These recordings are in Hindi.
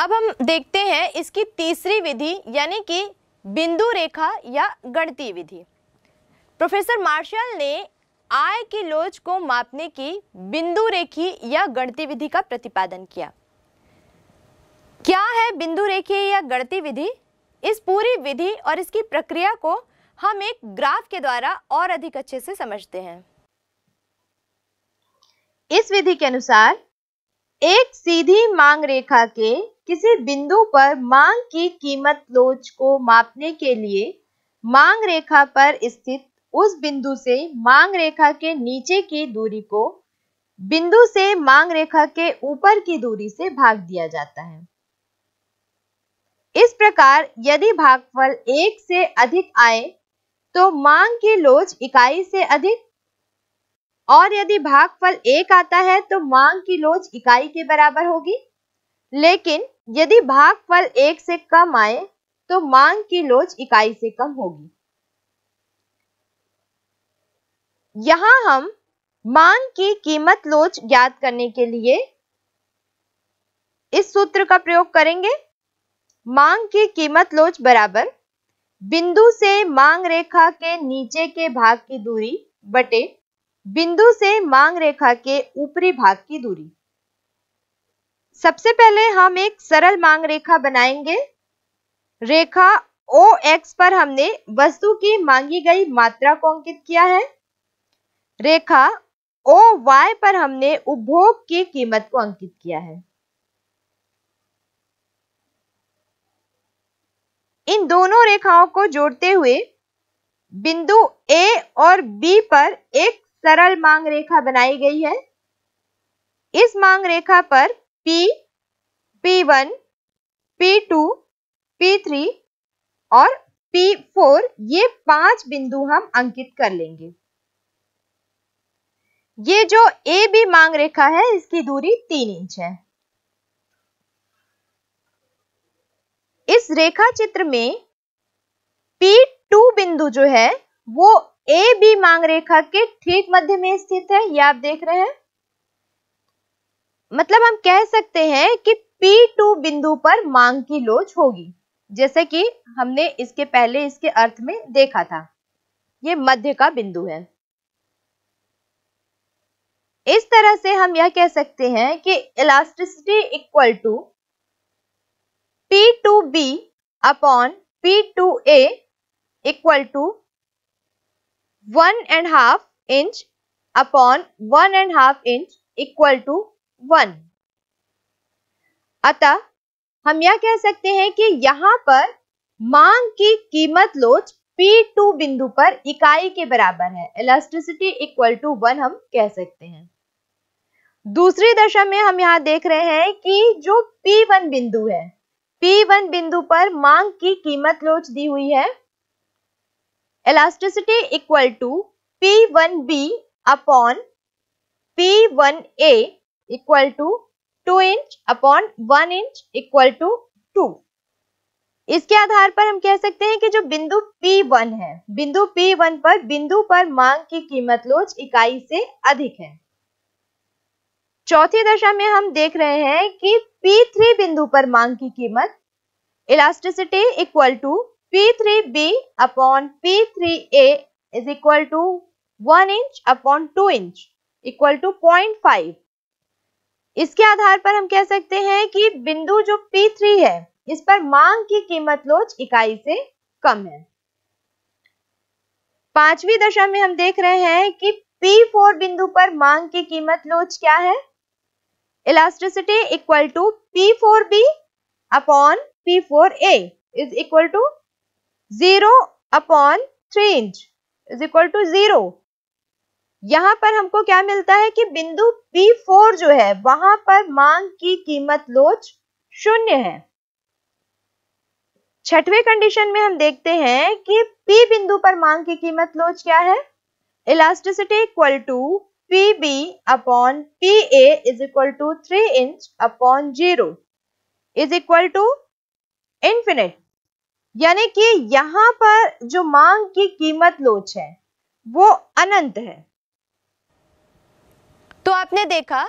अब हम देखते हैं इसकी तीसरी विधि यानी कि बिंदु रेखा या गणती विधि प्रोफेसर मार्शल ने आय की लोच को मापने की बिंदु रेखी या गणती विधि का प्रतिपादन किया क्या है बिंदु रेखी या गणती विधि इस पूरी विधि और इसकी प्रक्रिया को हम एक ग्राफ के द्वारा और अधिक अच्छे से समझते हैं इस विधि के अनुसार एक सीधी मांग रेखा के किसी बिंदु पर मांग की कीमत लोच को मापने के लिए मांग रेखा पर स्थित उस बिंदु से मांग रेखा के नीचे की दूरी को बिंदु से मांग रेखा के ऊपर की दूरी से भाग दिया जाता है इस प्रकार यदि भागफल एक से अधिक आए तो मांग की लोच इकाई से अधिक और यदि भागफल एक आता है तो मांग की लोच इकाई के बराबर होगी लेकिन यदि भागफल एक से कम आए तो मांग की लोच इकाई से कम होगी यहां हम मांग की कीमत लोच ज्ञात करने के लिए इस सूत्र का प्रयोग करेंगे मांग की कीमत लोच बराबर बिंदु से मांग रेखा के नीचे के भाग की दूरी बटे बिंदु से मांग रेखा के ऊपरी भाग की दूरी सबसे पहले हम एक सरल मांग रेखा बनाएंगे रेखा ओ एक्स पर हमने वस्तु की मांगी गई मात्रा को अंकित किया है रेखा ओ वाई पर हमने उपभोग की कीमत को अंकित किया है इन दोनों रेखाओं को जोड़ते हुए बिंदु ए और बी पर एक सरल मांग रेखा बनाई गई है इस मांग रेखा पर P, P1, P2, P3 और P4 ये पांच बिंदु हम अंकित कर लेंगे ये जो ए बी मांग रेखा है इसकी दूरी तीन इंच है इस रेखा चित्र में P2 बिंदु जो है वो ए बी मांग रेखा के ठीक मध्य में स्थित है ये आप देख रहे हैं मतलब हम कह सकते हैं कि P2 बिंदु पर मांग की लोच होगी जैसे कि हमने इसके पहले इसके अर्थ में देखा था ये मध्य का बिंदु है इस तरह से हम यह कह सकते हैं कि elasticity equal to P two B upon P two A equal to one and half inch upon one and half inch equal to one अतः हम यह कह सकते हैं कि यहाँ पर मांग की कीमत लोच P2 बिंदु पर इकाई के बराबर है इलास्टिसिटी इक्वल टू वन हम कह सकते हैं दूसरी दशा में हम यहां देख रहे हैं कि जो P1 बिंदु है P1 बिंदु पर मांग की कीमत लोच दी हुई है elasticity equal to P1B upon P1A equal to 2 inch upon 1 inch equal to 2 इसके आधार पर हम कह सकते हैं कि जो बिंदु P1 है बिंदु P1 पर बिंदु पर मांग की कीमत लोच इकाई से अधिक है चौथी दशा में हम देख रहे हैं कि P3 बिंदु पर मांग की कीमत elasticity equal to P3B upon P3A is equal to 1 inch upon 2 inch equal to 0.5 इसके आधार पर हम कह सकते हैं कि बिंदु जो P3 है इस पर मांग की कीमत लोच इकाई से कम है पांचवी दशा में हम देख रहे हैं कि P4 बिंदु पर मांग की कीमत लोच क्या है elasticity equal to P4B upon P4A is equal to zero upon three inch is equal to zero यहां पर हमको क्या मिलता है कि बिंदु P4 जो है वहां पर मांग की कीमत लोच शून्य है छठवें कंडीशन में हम देखते हैं कि P बिंदु पर मांग की कीमत लोच क्या है elasticity equal to P B upon P A is equal to three inch upon zero is equal to infinite यानी कि यहाँ पर जो मांग की कीमत लोच है वो अनंत है तो आपने देखा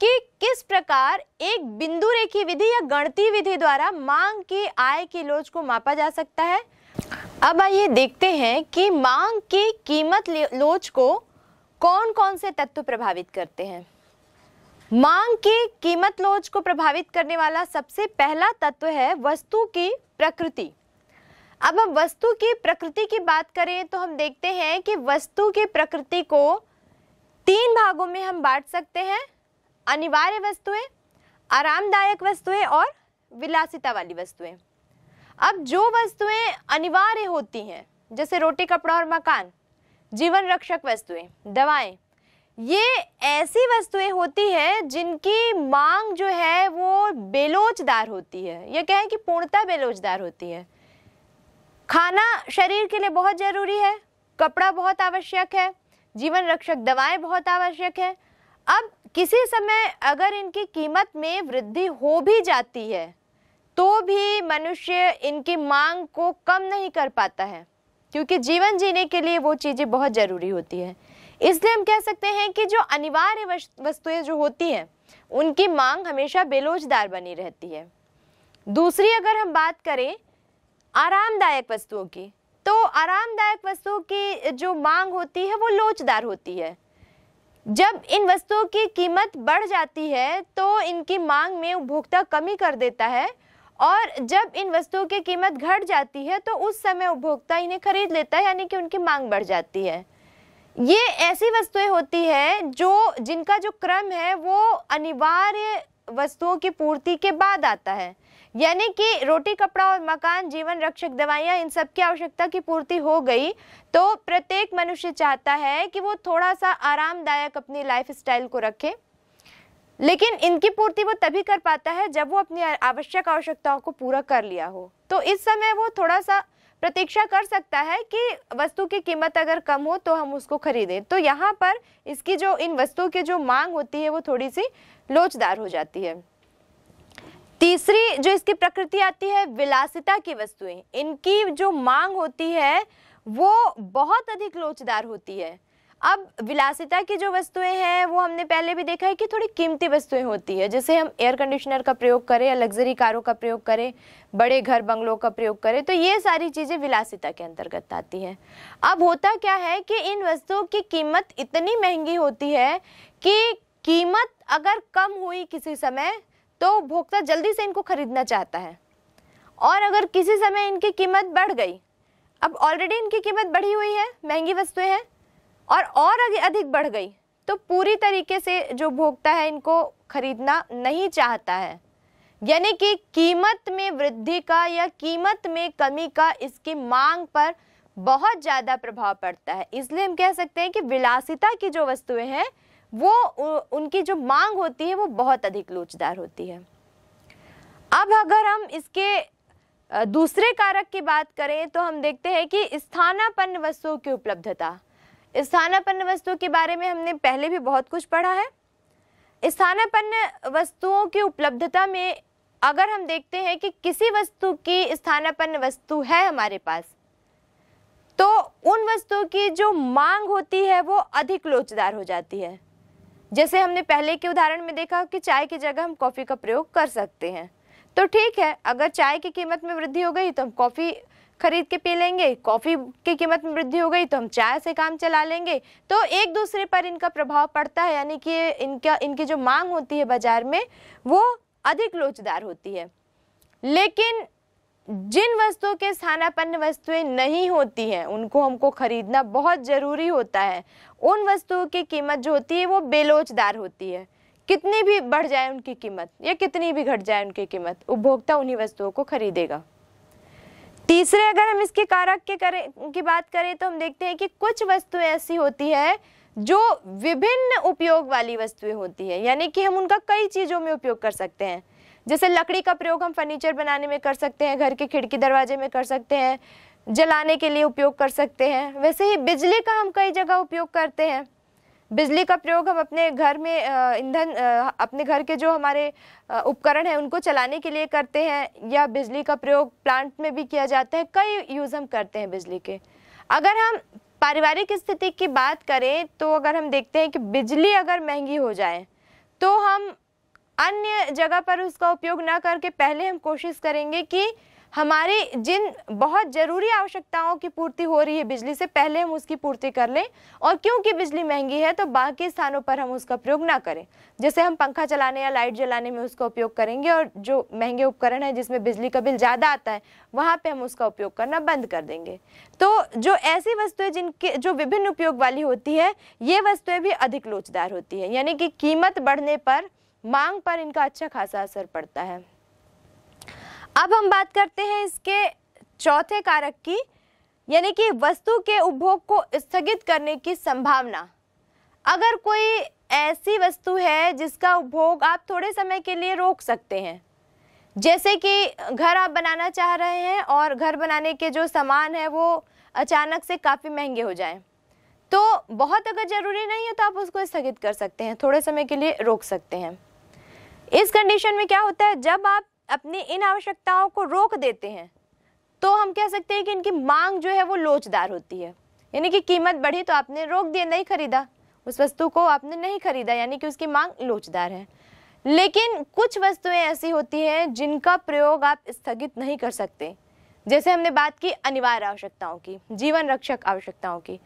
कि किस प्रकार एक बिंदु रेखी विधि या गणती विधि द्वारा मांग की आय की लोच को मापा जा सकता है अब आइए देखते हैं कि मांग की कीमत लोच को कौन कौन से तत्व प्रभावित करते हैं मांग की कीमत लोच को प्रभावित करने वाला सबसे पहला तत्व है वस्तु की प्रकृति अब हम वस्तु की प्रकृति की बात करें तो हम देखते हैं कि वस्तु की प्रकृति को तीन भागों में हम बांट सकते हैं अनिवार्य वस्तुएं आरामदायक वस्तुएं और विलासिता वाली वस्तुएं अब जो वस्तुएं अनिवार्य होती हैं जैसे रोटी कपड़ा और मकान जीवन रक्षक वस्तुएं दवाएं ये ऐसी वस्तुएं होती हैं जिनकी मांग जो है वो बेलोचदार होती है या कहें कि पूर्णता बेलोचदार होती है खाना शरीर के लिए बहुत ज़रूरी है कपड़ा बहुत आवश्यक है जीवन रक्षक दवाएं बहुत आवश्यक है अब किसी समय अगर इनकी कीमत में वृद्धि हो भी जाती है तो भी मनुष्य इनकी मांग को कम नहीं कर पाता है क्योंकि जीवन जीने के लिए वो चीज़ें बहुत ज़रूरी होती है इसलिए हम कह सकते हैं कि जो अनिवार्य वस्तुएं जो होती हैं उनकी मांग हमेशा बेलोचदार बनी रहती है दूसरी अगर हम बात करें आरामदायक वस्तुओं की तो आरामदायक वस्तुओं की जो मांग होती है वो लोचदार होती है जब इन वस्तुओं की कीमत बढ़ जाती है तो इनकी मांग में उपभोक्ता कमी कर देता है और जब इन वस्तुओं की कीमत घट जाती है तो उस समय उपभोक्ता इन्हें खरीद लेता है यानी कि उनकी मांग बढ़ जाती है ये ऐसी वस्तुएं होती है जो जिनका जो क्रम है वो अनिवार्य वस्तुओं की पूर्ति के बाद आता है यानी कि रोटी कपड़ा और मकान जीवन रक्षक दवाइयाँ इन सब की आवश्यकता की पूर्ति हो गई तो प्रत्येक मनुष्य चाहता है कि वो थोड़ा सा आरामदायक अपनी लाइफ स्टाइल को रखे लेकिन इनकी पूर्ति वो तभी कर पाता है जब वो अपनी आवश्यक आवश्यकताओं को पूरा कर लिया हो तो इस समय वो थोड़ा सा प्रतीक्षा कर सकता है कि वस्तु की कीमत अगर कम हो तो हम उसको खरीदें तो यहाँ पर इसकी जो इन वस्तुओं की जो मांग होती है वो थोड़ी सी लोचदार हो जाती है तीसरी जो इसकी प्रकृति आती है विलासिता की वस्तुएं इनकी जो मांग होती है वो बहुत अधिक लोचदार होती है अब विलासिता की जो वस्तुएं हैं वो हमने पहले भी देखा है कि थोड़ी कीमती वस्तुएं होती है जैसे हम एयर कंडीशनर का प्रयोग करें या लग्जरी कारों का प्रयोग करें बड़े घर बंगलों का प्रयोग करें तो ये सारी चीज़ें विलासिता के अंतर्गत आती हैं अब होता क्या है कि इन वस्तुओं की कीमत इतनी महंगी होती है कि कीमत अगर कम हुई किसी समय तो उपभोक्ता जल्दी से इनको खरीदना चाहता है और अगर किसी समय इनकी कीमत बढ़ गई अब ऑलरेडी इनकी कीमत बढ़ी हुई है महंगी वस्तुएं हैं और और अधिक बढ़ गई तो पूरी तरीके से जो भोक्ता है इनको खरीदना नहीं चाहता है यानी कि कीमत में वृद्धि का या कीमत में कमी का इसकी मांग पर बहुत ज़्यादा प्रभाव पड़ता है इसलिए हम कह सकते हैं कि विलासिता की जो वस्तुएं हैं वो उनकी जो मांग होती है वो बहुत अधिक लोचदार होती है अब अगर हम इसके दूसरे कारक की बात करें तो हम देखते हैं कि स्थानापन्न वस्तुओं की उपलब्धता स्थानापन्न वस्तुओं के बारे में हमने पहले भी बहुत कुछ पढ़ा है स्थानापन्न वस्तुओं की उपलब्धता में अगर हम देखते हैं कि किसी वस्तु की स्थानापन्न वस्तु है हमारे पास तो उन वस्तुओं की जो मांग होती है वो अधिक लोचदार हो जाती है जैसे हमने पहले के उदाहरण में देखा कि चाय की जगह हम कॉफ़ी का प्रयोग कर सकते हैं तो ठीक है अगर चाय की कीमत में वृद्धि हो गई तो हम कॉफ़ी खरीद के पी लेंगे कॉफ़ी की कीमत में वृद्धि हो गई तो हम चाय से काम चला लेंगे तो एक दूसरे पर इनका प्रभाव पड़ता है यानी कि इनका इनकी जो मांग होती है बाज़ार में वो अधिक लोचदार होती है लेकिन जिन वस्तुओं के स्थानापन्न वस्तुएं नहीं होती हैं उनको हमको खरीदना बहुत ज़रूरी होता है उन वस्तुओं की कीमत जो होती है वो बेलोचदार होती है कितनी भी बढ़ जाए उनकी कीमत या कितनी भी घट जाए उनकी कीमत उपभोक्ता उन्हीं वस्तुओं को खरीदेगा तीसरे अगर हम इसके कारक के करें की बात करें तो हम देखते हैं कि कुछ वस्तुएं ऐसी होती है जो विभिन्न उपयोग वाली वस्तुएं होती है यानी कि हम उनका कई चीज़ों में उपयोग कर सकते हैं जैसे लकड़ी का प्रयोग हम फर्नीचर बनाने में कर सकते हैं घर के खिड़की दरवाजे में कर सकते हैं जलाने के लिए उपयोग कर सकते हैं वैसे ही बिजली का हम कई जगह उपयोग करते हैं बिजली का प्रयोग हम अपने घर में ईंधन अपने घर के जो हमारे उपकरण हैं उनको चलाने के लिए करते हैं या बिजली का प्रयोग प्लांट में भी किया जाता है कई यूज़ हम करते हैं बिजली के अगर हम पारिवारिक स्थिति की बात करें तो अगर हम देखते हैं कि बिजली अगर महंगी हो जाए तो हम अन्य जगह पर उसका उपयोग ना करके पहले हम कोशिश करेंगे कि हमारी जिन बहुत ज़रूरी आवश्यकताओं की पूर्ति हो रही है बिजली से पहले हम उसकी पूर्ति कर लें और क्योंकि बिजली महंगी है तो बाकी स्थानों पर हम उसका प्रयोग ना करें जैसे हम पंखा चलाने या लाइट जलाने में उसका उपयोग करेंगे और जो महंगे उपकरण है जिसमें बिजली का बिल ज़्यादा आता है वहाँ पर हम उसका उपयोग करना बंद कर देंगे तो जो ऐसी वस्तुएं जिनके जो विभिन्न उपयोग वाली होती है ये वस्तुएँ भी अधिक लोचदार होती है यानी कि कीमत बढ़ने पर मांग पर इनका अच्छा खासा असर पड़ता है अब हम बात करते हैं इसके चौथे कारक की यानी कि वस्तु के उपभोग को स्थगित करने की संभावना अगर कोई ऐसी वस्तु है जिसका उपभोग आप थोड़े समय के लिए रोक सकते हैं जैसे कि घर आप बनाना चाह रहे हैं और घर बनाने के जो सामान है वो अचानक से काफ़ी महंगे हो जाएं तो बहुत अगर ज़रूरी नहीं है तो आप उसको स्थगित कर सकते हैं थोड़े समय के लिए रोक सकते हैं इस कंडीशन में क्या होता है जब आप अपनी इन आवश्यकताओं को रोक देते हैं तो हम कह सकते हैं कि इनकी मांग जो है वो लोचदार होती है यानी कि कीमत बढ़ी तो आपने रोक दिया नहीं खरीदा उस वस्तु को आपने नहीं खरीदा यानी कि उसकी मांग लोचदार है लेकिन कुछ वस्तुएं ऐसी होती हैं जिनका प्रयोग आप स्थगित नहीं कर सकते जैसे हमने बात की अनिवार्य आवश्यकताओं की जीवन रक्षक आवश्यकताओं की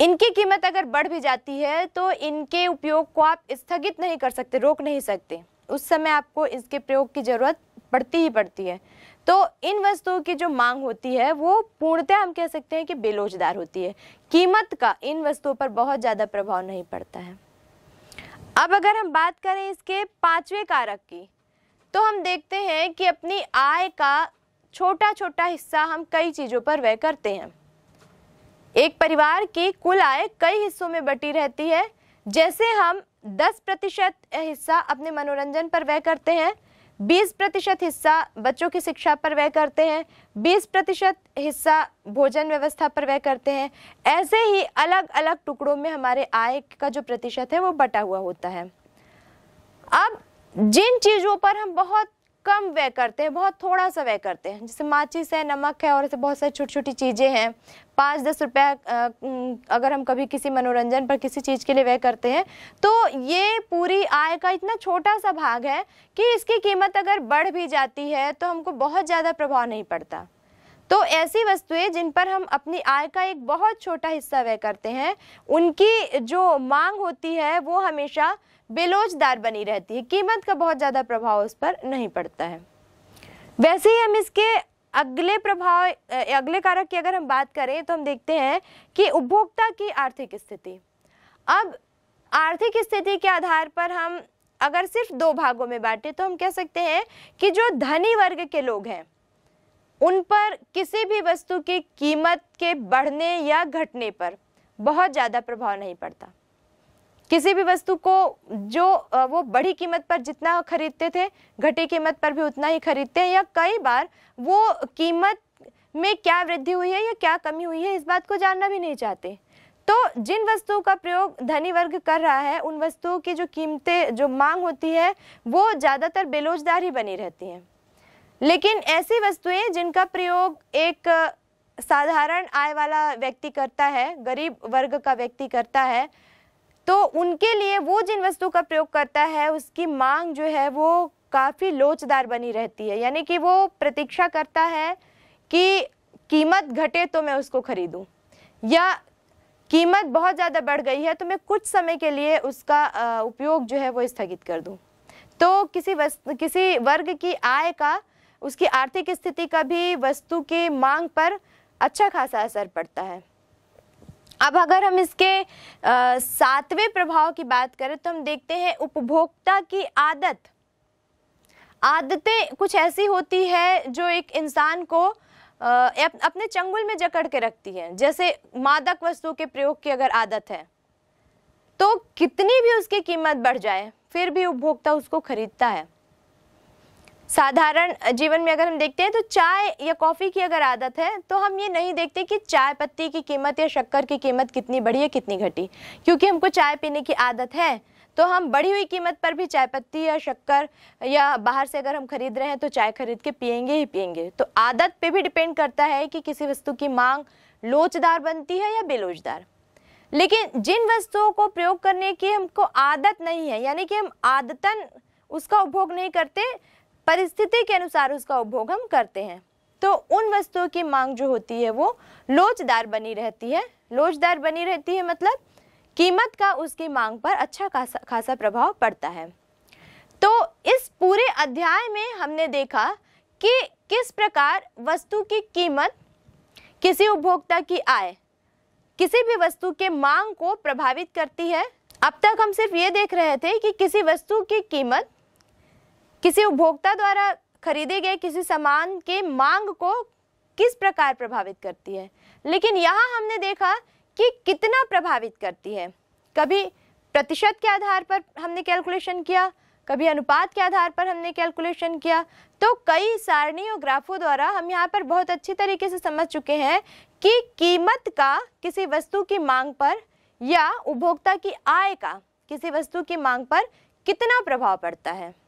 इनकी कीमत अगर बढ़ भी जाती है तो इनके उपयोग को आप स्थगित नहीं कर सकते रोक नहीं सकते उस समय आपको इसके प्रयोग की ज़रूरत पड़ती ही पड़ती है तो इन वस्तुओं की जो मांग होती है वो पूर्णतः हम कह सकते हैं कि बेलोजदार होती है कीमत का इन वस्तुओं पर बहुत ज़्यादा प्रभाव नहीं पड़ता है अब अगर हम बात करें इसके पाँचवें कारक की तो हम देखते हैं कि अपनी आय का छोटा छोटा हिस्सा हम कई चीज़ों पर व्यय करते हैं एक परिवार की कुल आय कई हिस्सों में बटी रहती है जैसे हम 10 प्रतिशत हिस्सा अपने मनोरंजन पर व्यय करते हैं 20 प्रतिशत हिस्सा बच्चों की शिक्षा पर व्यय करते हैं 20 प्रतिशत हिस्सा भोजन व्यवस्था पर व्यय करते हैं ऐसे ही अलग अलग टुकड़ों में हमारे आय का जो प्रतिशत है वो बटा हुआ होता है अब जिन चीज़ों पर हम बहुत कम व्यय करते हैं बहुत थोड़ा सा व्यय करते हैं जैसे माचिस है नमक है और ऐसे बहुत सारी छोटी छोटी चीज़ें हैं पाँच दस रुपया अगर हम कभी किसी मनोरंजन पर किसी चीज़ के लिए व्यय करते हैं तो ये पूरी आय का इतना छोटा सा भाग है कि इसकी कीमत अगर बढ़ भी जाती है तो हमको बहुत ज़्यादा प्रभाव नहीं पड़ता तो ऐसी वस्तुएं जिन पर हम अपनी आय का एक बहुत छोटा हिस्सा व्यय करते हैं उनकी जो मांग होती है वो हमेशा बेलोचदार बनी रहती है कीमत का बहुत ज़्यादा प्रभाव उस पर नहीं पड़ता है वैसे ही हम इसके अगले प्रभाव अगले कारक की अगर हम बात करें तो हम देखते हैं कि उपभोक्ता की आर्थिक स्थिति अब आर्थिक स्थिति के आधार पर हम अगर सिर्फ दो भागों में बांटे तो हम कह सकते हैं कि जो धनी वर्ग के लोग हैं उन पर किसी भी वस्तु की कीमत के बढ़ने या घटने पर बहुत ज़्यादा प्रभाव नहीं पड़ता किसी भी वस्तु को जो वो बड़ी कीमत पर जितना खरीदते थे घटी कीमत पर भी उतना ही खरीदते हैं या कई बार वो कीमत में क्या वृद्धि हुई है या क्या कमी हुई है इस बात को जानना भी नहीं चाहते तो जिन वस्तुओं का प्रयोग धनी वर्ग कर रहा है उन वस्तुओं की जो कीमतें जो मांग होती है वो ज़्यादातर बेलोजदार ही बनी रहती हैं लेकिन ऐसी वस्तुएं जिनका प्रयोग एक साधारण आय वाला व्यक्ति करता है गरीब वर्ग का व्यक्ति करता है तो उनके लिए वो जिन वस्तु का प्रयोग करता है उसकी मांग जो है वो काफ़ी लोचदार बनी रहती है यानी कि वो प्रतीक्षा करता है कि कीमत घटे तो मैं उसको खरीदूं या कीमत बहुत ज़्यादा बढ़ गई है तो मैं कुछ समय के लिए उसका उपयोग जो है वो स्थगित कर दूं तो किसी वस्त किसी वर्ग की आय का उसकी आर्थिक स्थिति का भी वस्तु की मांग पर अच्छा खासा असर पड़ता है अब अगर हम इसके सातवें प्रभाव की बात करें तो हम देखते हैं उपभोक्ता की आदत आदतें कुछ ऐसी होती है जो एक इंसान को आ, अपने चंगुल में जकड़ के रखती है जैसे मादक वस्तु के प्रयोग की अगर आदत है तो कितनी भी उसकी कीमत बढ़ जाए फिर भी उपभोक्ता उसको खरीदता है साधारण जीवन में अगर हम देखते हैं तो चाय या कॉफ़ी की अगर आदत है तो हम ये नहीं देखते कि चाय पत्ती की कीमत या शक्कर की कीमत कितनी बढ़ी है कितनी घटी क्योंकि हमको चाय पीने की आदत है तो हम बढ़ी हुई कीमत पर भी चाय पत्ती या शक्कर या बाहर से अगर हम खरीद रहे हैं तो चाय खरीद के पियेंगे ही पियेंगे तो आदत पे भी डिपेंड करता है कि किसी वस्तु की मांग लोचदार बनती है या बेलोचदार लेकिन जिन वस्तुओं को प्रयोग करने की हमको आदत नहीं है यानी कि हम आदतन उसका उपभोग नहीं करते परिस्थिति के अनुसार उसका उपभोग हम करते हैं तो उन वस्तुओं की मांग जो होती है वो लोचदार बनी रहती है लोचदार बनी रहती है मतलब कीमत का उसकी मांग पर अच्छा खासा खासा प्रभाव पड़ता है तो इस पूरे अध्याय में हमने देखा कि किस प्रकार वस्तु की कीमत किसी उपभोक्ता की आय किसी भी वस्तु के मांग को प्रभावित करती है अब तक हम सिर्फ ये देख रहे थे कि किसी वस्तु की कीमत किसी उपभोक्ता द्वारा खरीदे गए किसी सामान के मांग को किस प्रकार प्रभावित करती है लेकिन यहाँ हमने देखा कि कितना प्रभावित करती है कभी प्रतिशत के आधार पर हमने कैलकुलेशन किया कभी अनुपात के आधार पर हमने कैलकुलेशन किया तो कई सारणी और ग्राफों द्वारा हम यहाँ पर बहुत अच्छी तरीके से समझ चुके हैं कि कीमत का किसी वस्तु की मांग पर या उपभोक्ता की आय का किसी वस्तु की मांग पर कितना प्रभाव पड़ता है